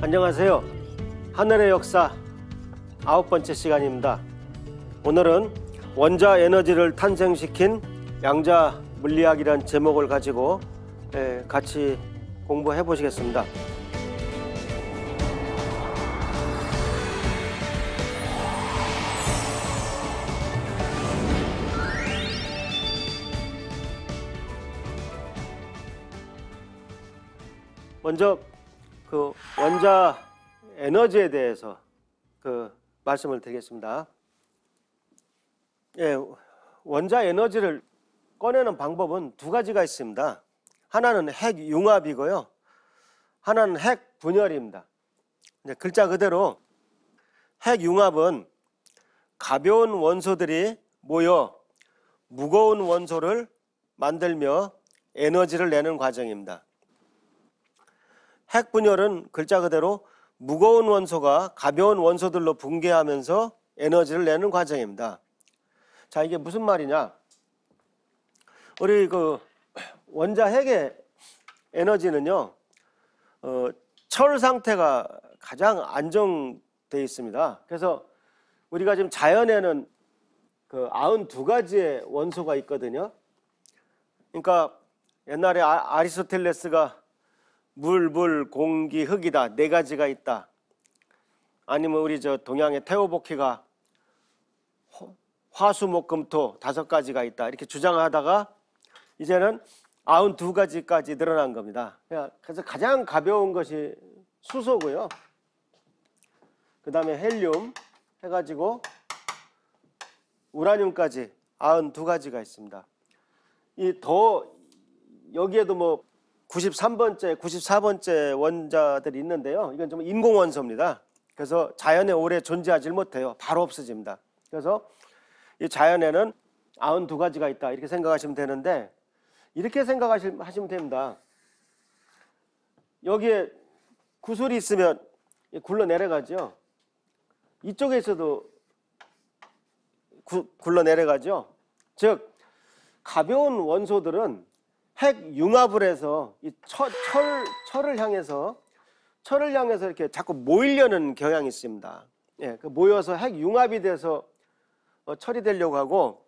안녕하세요. 하늘의 역사 아홉 번째 시간입니다. 오늘은 원자 에너지를 탄생시킨 양자 물리학이란 제목을 가지고 예, 같이 공부해 보시겠습니다. 먼저 그 원자 에너지에 대해서 그 말씀을 드리겠습니다. 예, 원자 에너지를 꺼내는 방법은 두 가지가 있습니다. 하나는 핵 융합이고요. 하나는 핵 분열입니다. 글자 그대로 핵 융합은 가벼운 원소들이 모여 무거운 원소를 만들며 에너지를 내는 과정입니다. 핵 분열은 글자 그대로 무거운 원소가 가벼운 원소들로 붕괴하면서 에너지를 내는 과정입니다. 자, 이게 무슨 말이냐? 우리 그 원자 핵의 에너지는요, 어, 철 상태가 가장 안정돼 있습니다. 그래서 우리가 지금 자연에는 그 92가지의 원소가 있거든요. 그러니까 옛날에 아, 리스토텔레스가 물, 물, 공기, 흙이다. 네 가지가 있다. 아니면 우리 저 동양의 태오복희가 화수목금토 다섯 가지가 있다. 이렇게 주장하다가 이제는 아흔 두 가지까지 늘어난 겁니다. 그래서 가장 가벼운 것이 수소고요. 그 다음에 헬륨 해가지고 우라늄까지 아흔 두가지가 있습니다. 이 더 여기에도 뭐 93번째, 94번째 원자들이 있는데요. 이건 좀 인공원소입니다. 그래서 자연에 오래 존재하지 못해요. 바로 없어집니다. 그래서 이 자연에는 92가지가 있다. 이렇게 생각하시면 되는데, 이렇게 생각하시면 됩니다. 여기에 구슬이 있으면 굴러 내려가죠. 이쪽에 있어도 굴러 내려가죠. 즉, 가벼운 원소들은 핵 융합을 해서 이 철, 철, 철을 향해서 철을 향해서 이렇게 자꾸 모이려는 경향이 있습니다. 예, 그 모여서 핵 융합이 돼서 어, 철이 되려고 하고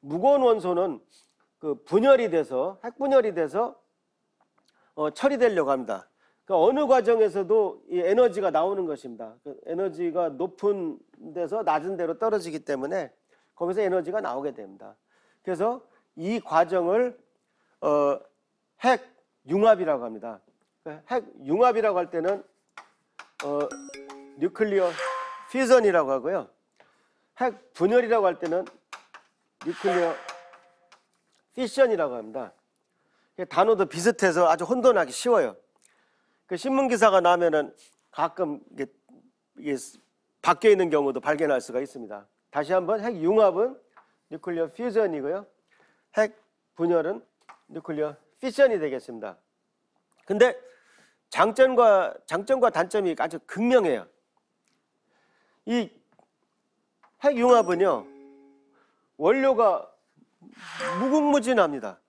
무거운 원소는 그 분열이 돼서 핵 분열이 돼서 어, 철이 되려고 합니다. 그 어느 과정에서도 이 에너지가 나오는 것입니다. 그 에너지가 높은 데서 낮은 데로 떨어지기 때문에 거기서 에너지가 나오게 됩니다. 그래서 이 과정을 어, 핵 융합이라고 합니다. 그 핵 융합이라고 할 때는 어, 뉴클리어 퓨전이라고 하고요. 핵 분열이라고 할 때는 뉴클리어 피션이라고 합니다. 단어도 비슷해서 아주 혼돈하기 쉬워요. 그 신문 기사가 나면은 가끔 이게, 이게 바뀌어 있는 경우도 발견할 수가 있습니다. 다시 한번 핵 융합은 뉴클리어 퓨전이고요. 핵 분열은 뉴클리어 피션이 되겠습니다. 근데 장점과 장점과 단점이 아주 극명해요. 이 핵융합은요. 원료가 무궁무진합니다.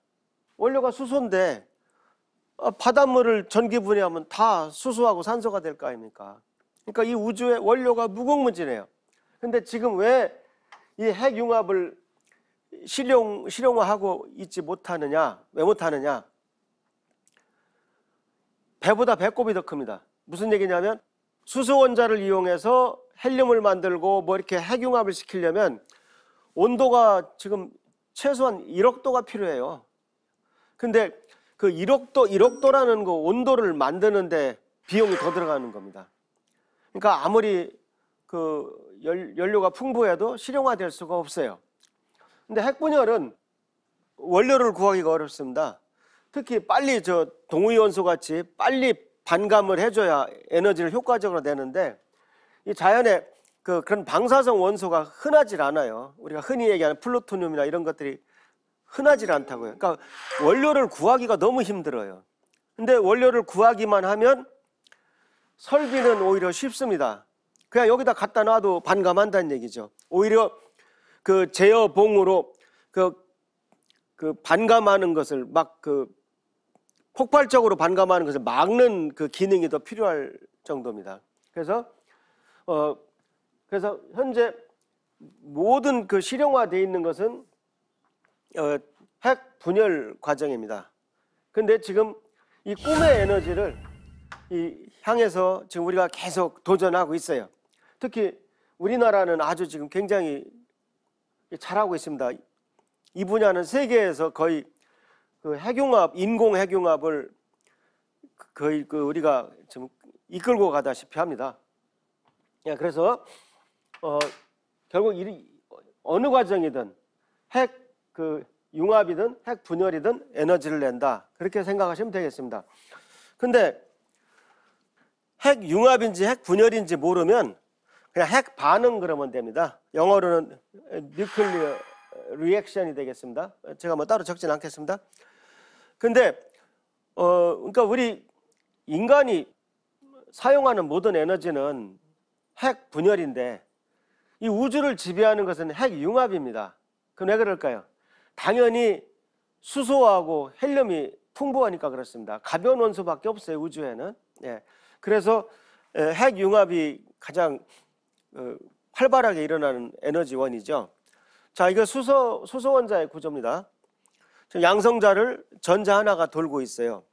원료가 수소인데 어, 바닷물을 전기 분해하면 다 수소하고 산소가 될 거 아닙니까? 그러니까 이 우주의 원료가 무궁무진해요. 근데 지금 왜 이 핵융합을 실용, 실용화하고 있지 못하느냐, 왜 못하느냐. 배보다 배꼽이 더 큽니다. 무슨 얘기냐면 수소원자를 이용해서 헬륨을 만들고 뭐 이렇게 핵융합을 시키려면 온도가 지금 최소한 1억 도가 필요해요. 근데 그 1억 도, 1억 도라는 그 온도를 만드는데 비용이 더 들어가는 겁니다. 그러니까 아무리 그 연료가 풍부해도 실용화될 수가 없어요. 근데 핵분열은 원료를 구하기가 어렵습니다. 특히 빨리 저 동위원소 같이 빨리 반감을 해줘야 에너지를 효과적으로 내는데 이 자연에 그 그런 방사성 원소가 흔하질 않아요. 우리가 흔히 얘기하는 플루토늄이나 이런 것들이 흔하질 않다고요. 그러니까 원료를 구하기가 너무 힘들어요. 근데 원료를 구하기만 하면 설비는 오히려 쉽습니다. 그냥 여기다 갖다 놔도 반감한다는 얘기죠. 오히려 그 제어봉으로 그, 그 반감하는 것을 막 그 폭발적으로 반감하는 것을 막는 그 기능이 더 필요할 정도입니다. 그래서 어 그래서 현재 모든 그 실용화되어 있는 것은 어, 핵 분열 과정입니다. 근데 지금 이 꿈의 에너지를 이 향해서 지금 우리가 계속 도전하고 있어요. 특히 우리나라는 아주 지금 굉장히 잘하고 있습니다. 이 분야는 세계에서 거의 그 핵융합, 인공 핵융합을 그, 거의 그 우리가 지금 이끌고 가다시피 합니다. 예, 그래서 어, 결국 이, 어느 과정이든 핵 그 융합이든 핵 분열이든 에너지를 낸다 그렇게 생각하시면 되겠습니다. 근데 핵 융합인지 핵 분열인지 모르면 그냥 핵 반응 그러면 됩니다. 영어로는 nuclear reaction이 되겠습니다. 제가 뭐 따로 적진 않겠습니다. 근데 어 그러니까 우리 인간이 사용하는 모든 에너지는 핵 분열인데 이 우주를 지배하는 것은 핵 융합입니다. 그럼 왜 그럴까요? 당연히 수소하고 헬륨이 풍부하니까 그렇습니다. 가벼운 원소밖에 없어요 우주에는. 예. 그래서 핵 융합이 가장 어, 활발하게 일어나는 에너지원이죠. 자, 이거 수소, 수소 원자의 구조입니다. 양성자를 전자 하나가 돌고 있어요.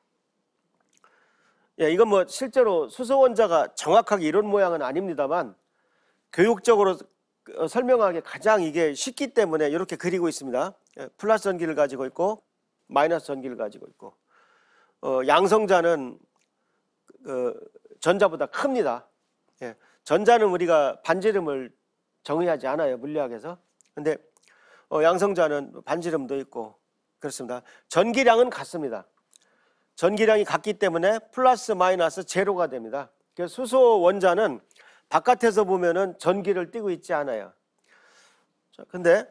예, 이건 뭐 실제로 수소 원자가 정확하게 이런 모양은 아닙니다만 교육적으로 어, 설명하기 가장 이게 쉽기 때문에 이렇게 그리고 있습니다. 예, 플러스 전기를 가지고 있고 마이너스 전기를 가지고 있고 어, 양성자는 그, 어, 전자보다 큽니다. 예. 전자는 우리가 반지름을 정의하지 않아요 물리학에서. 근데 어, 양성자는 반지름도 있고 그렇습니다. 전기량은 같습니다. 전기량이 같기 때문에 플러스 마이너스 제로가 됩니다. 그래서 그러니까 수소 원자는 바깥에서 보면은 전기를 띠고 있지 않아요. 자, 근데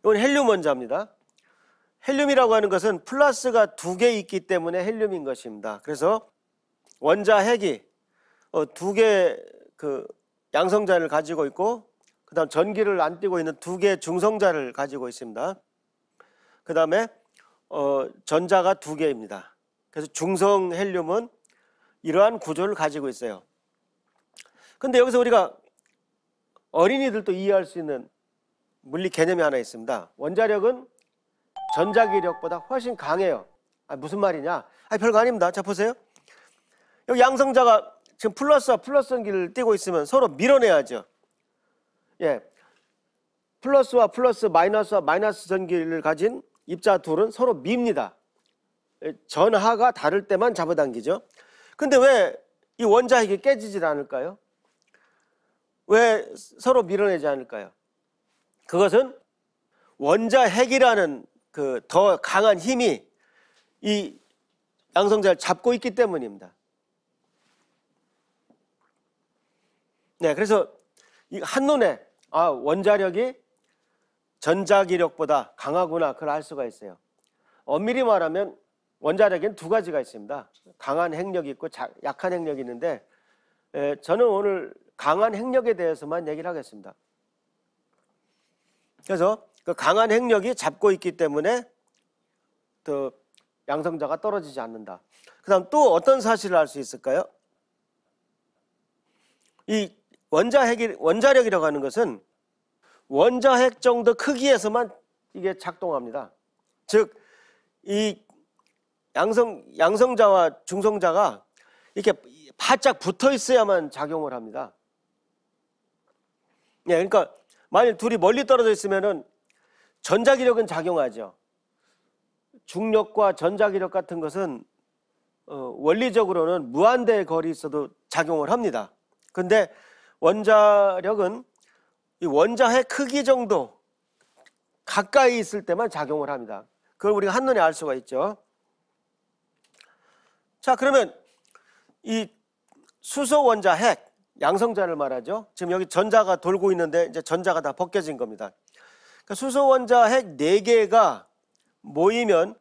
이건 헬륨 원자입니다. 헬륨이라고 하는 것은 플러스가 두 개 있기 때문에 헬륨인 것입니다. 그래서 원자 핵이 어, 두개 그 양성자를 가지고 있고 그다음 전기를 안 띄고 있는 두 개 중성자를 가지고 있습니다. 그다음에 어, 전자가 두 개입니다. 그래서 중성 헬륨은 이러한 구조를 가지고 있어요. 근데 여기서 우리가 어린이들도 이해할 수 있는 물리 개념이 하나 있습니다. 원자력은 전자기력보다 훨씬 강해요. 아, 무슨 말이냐? 아, 별거 아닙니다. 자, 보세요. 여기 양성자가 지금 플러스와 플러스 전기를 띄고 있으면 서로 밀어내야죠. 예. 플러스와 플러스, 마이너스와 마이너스 전기를 가진 입자 둘은 서로 밉니다. 예, 전하가 다를 때만 잡아당기죠. 근데 왜 이 원자핵이 깨지질 않을까요? 왜 서로 밀어내지 않을까요? 그것은 원자핵이라는 그 더 강한 힘이 이 양성자를 잡고 있기 때문입니다. 네, 그래서 이 한눈에 아, 원자력이 전자기력보다 강하구나 그걸 알 수가 있어요. 엄밀히 말하면 원자력엔 두 가지가 있습니다. 강한 핵력이 있고 자, 약한 핵력이 있는데 에, 예, 저는 오늘 강한 핵력에 대해서만 얘기를 하겠습니다. 그래서 그 강한 핵력이 잡고 있기 때문에 그 양성자가 떨어지지 않는다. 그다음 또 어떤 사실을 알 수 있을까요? 이 원자핵이, 원자력이라고 하는 것은 원자핵 정도 크기에서만 이게 작동합니다. 즉, 이 양성, 양성자와 중성자가 이렇게 바짝 붙어 있어야만 작용을 합니다. 예, 그러니까 만일 둘이 멀리 떨어져 있으면은 전자기력은 작용하죠. 중력과 전자기력 같은 것은 어, 원리적으로는 무한대의 거리 있어도 작용을 합니다. 근데 원자력은 이 원자의 크기 정도 가까이 있을 때만 작용을 합니다. 그걸 우리가 한눈에 알 수가 있죠. 자, 그러면 이 수소 원자 핵 양성자를 말하죠. 지금 여기 전자가 돌고 있는데 이제 전자가 다 벗겨진 겁니다. 그러니까 수소 원자 핵네개가 모이면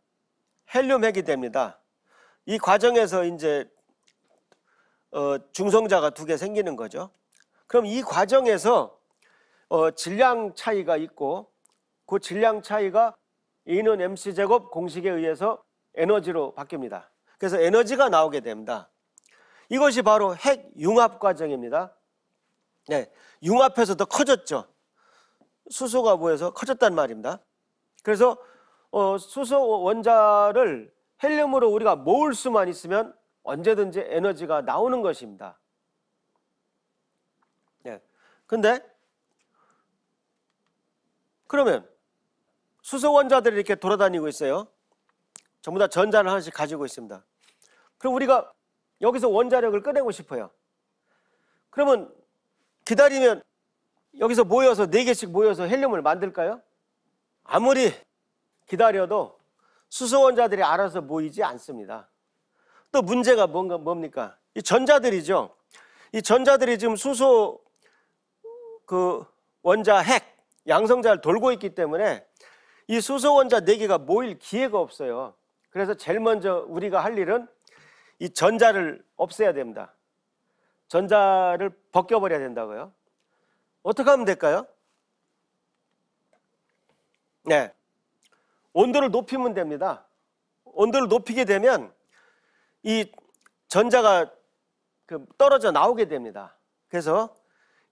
헬륨 핵이 됩니다. 이 과정에서 이제 어, 중성자가 두 개 생기는 거죠. 그럼 이 과정에서 어, 질량 차이가 있고 그 질량 차이가 E는 MC 제곱 공식에 의해서 에너지로 바뀝니다. 그래서 에너지가 나오게 됩니다. 이것이 바로 핵 융합 과정입니다. 네, 융합해서 더 커졌죠. 수소가 모여서 커졌단 말입니다. 그래서 어, 수소 원자를 헬륨으로 우리가 모을 수만 있으면 언제든지 에너지가 나오는 것입니다. 근데 그러면 수소 원자들이 이렇게 돌아다니고 있어요. 전부 다 전자를 하나씩 가지고 있습니다. 그럼 우리가 여기서 원자력을 꺼내고 싶어요. 그러면 기다리면 여기서 모여서 네 개씩 모여서 헬륨을 만들까요? 아무리 기다려도 수소 원자들이 알아서 모이지 않습니다. 또 문제가 뭔가 뭡니까? 이 전자들이죠. 이 전자들이 지금 수소 그 원자 핵, 양성자를 돌고 있기 때문에 이 수소 원자 네 개가 모일 기회가 없어요. 그래서 제일 먼저 우리가 할 일은 이 전자를 없애야 됩니다. 전자를 벗겨버려야 된다고요. 어떻게 하면 될까요? 네. 온도를 높이면 됩니다. 온도를 높이게 되면 이 전자가 그 떨어져 나오게 됩니다. 그래서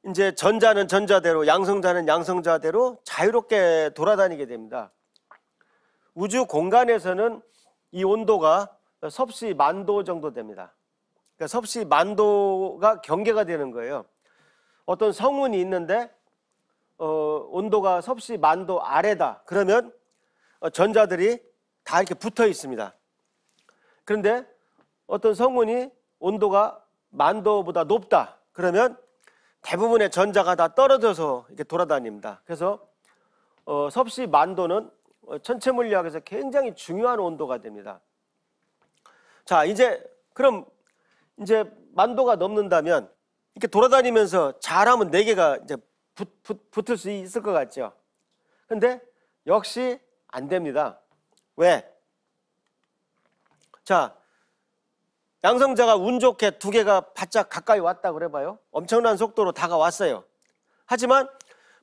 이제 전자는 전자대로, 양성자는 양성자대로 자유롭게 돌아다니게 됩니다. 우주 공간에서는 이 온도가 섭씨 만도 정도 됩니다. 그러니까 섭씨 만도가 경계가 되는 거예요. 어떤 성운이 있는데 어, 온도가 섭씨 만도 아래다. 그러면 어, 전자들이 다 이렇게 붙어 있습니다. 그런데 어떤 성운이 온도가 만도보다 높다. 그러면 대부분의 전자가 다 떨어져서 이렇게 돌아다닙니다. 그래서 어, 섭씨 만도는 천체 물리학에서 굉장히 중요한 온도가 됩니다. 자, 이제 그럼 이제 만도가 넘는다면 이렇게 돌아다니면서 잘하면 네 개가 이제 붙, 붙 을수 있을 것 같죠. 근데 역시 안 됩니다. 왜? 자, 양성자가 운 좋게 두 개가 바짝 가까이 왔다 그래봐요. 엄청난 속도로 다가왔어요. 하지만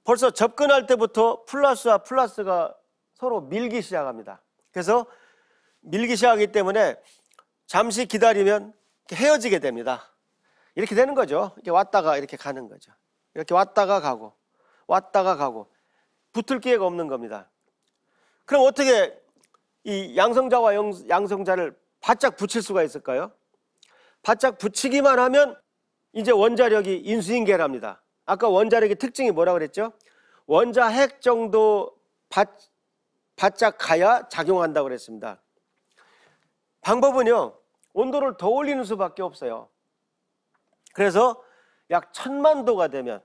벌써 접근할 때부터 플러스와 플러스가 서로 밀기 시작합니다. 그래서 밀기 시작하기 때문에 잠시 기다리면 헤어지게 됩니다. 이렇게 되는 거죠. 이렇게 왔다가 이렇게 가는 거죠. 이렇게 왔다가 가고 왔다가 가고 붙을 기회가 없는 겁니다. 그럼 어떻게 이 양성자와 양성자를 바짝 붙일 수가 있을까요? 바짝 붙이기만 하면 이제 원자력이 인수인계랍니다. 아까 원자력의 특징이 뭐라 그랬죠? 원자 핵 정도 바, 바짝 가야 작용한다고 그랬습니다. 방법은요, 온도를 더 올리는 수밖에 없어요. 그래서 약 천만 도가 되면,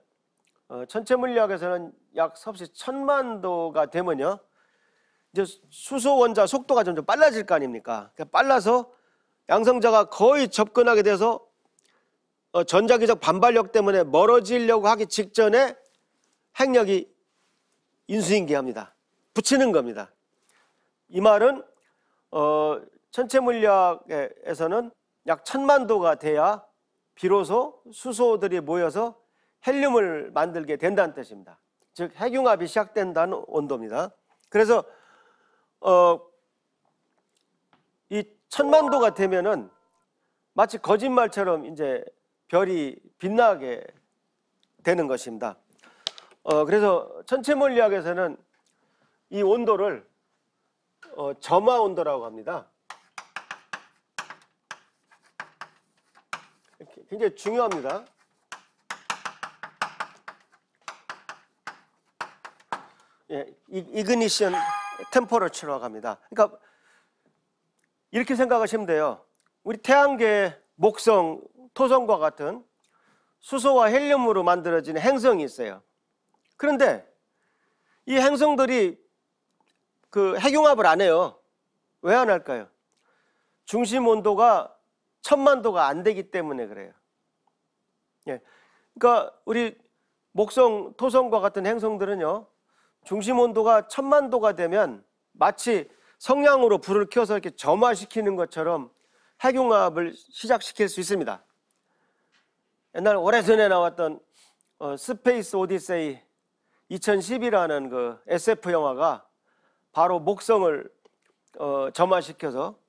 어, 천체 물리학에서는 약 섭씨 천만 도가 되면요, 이제 수소 원자 속도가 점점 빨라질 거 아닙니까? 니까 그러니까 빨라서 양성자가 거의 접근하게 돼서 어, 전자기적 반발력 때문에 멀어지려고 하기 직전에 핵력이 인수인계합니다. 붙이는 겁니다. 이 말은 어, 천체 물리학에서는 약 천만 도가 돼야 비로소 수소들이 모여서 헬륨을 만들게 된다는 뜻입니다. 즉 핵융합이 시작된다는 온도입니다. 그래서 어, 이 천만도가 되면은 마치 거짓말처럼 이제 별이 빛나게 되는 것입니다. 어, 그래서 천체물리학에서는 이 온도를 어, 점화 온도라고 합니다. 굉장히 중요합니다. 예, 이그니션 템퍼러처라고 합니다. 그러니까 이렇게 생각하시면 돼요. 우리 태양계 목성, 토성과 같은 수소와 헬륨으로 만들어진 행성이 있어요. 그런데 이 행성들이 그 핵융합을 안 해요. 왜 안 할까요? 중심 온도가 천만도가 안 되기 때문에 그래요. 예. 그러니까 우리 목성, 토성과 같은 행성들은요. 중심 온도가 천만도가 되면 마치 성냥으로 불을 켜서 이렇게 점화시키는 것처럼 핵융합을 시작시킬 수 있습니다. 옛날 오래전에 나왔던 어, 스페이스 오디세이 2 0 1 0라는그 SF 영화가 바로 목성을 어, 점화시켜서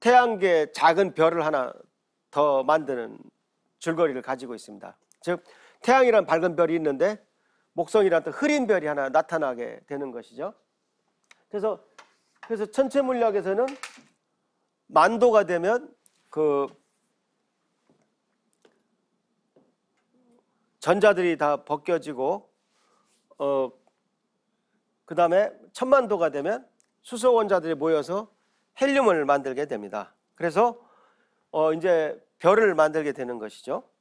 태양계 작은 별을 하나 더 만드는 줄거리를 가지고 있습니다. 즉 태양이란 밝은 별이 있는데 목성이란 또 흐린 별이 하나 나타나게 되는 것이죠. 그래서 그래서 천체 물리학에서는 만도가 되면 그 전자들이 다 벗겨지고 어 그다음에 천만도가 되면 수소 원자들이 모여서 헬륨을 만들게 됩니다. 그래서 어 이제 별을 만들게 되는 것이죠.